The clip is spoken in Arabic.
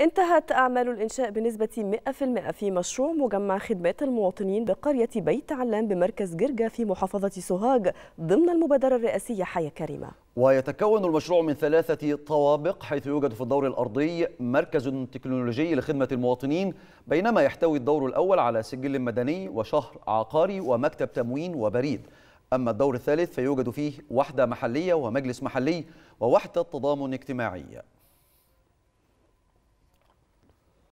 انتهت أعمال الإنشاء بنسبة 100% في مشروع مجمع خدمات المواطنين بقرية بيت علام بمركز جرجا في محافظة سوهاج ضمن المبادرة الرئاسية حياة كريمة ويتكون المشروع من ثلاثة طوابق حيث يوجد في الدور الأرضي مركز تكنولوجي لخدمة المواطنين بينما يحتوي الدور الأول على سجل مدني وشهر عقاري ومكتب تموين وبريد أما الدور الثالث فيوجد فيه وحدة محلية ومجلس محلي ووحدة تضامن اجتماعي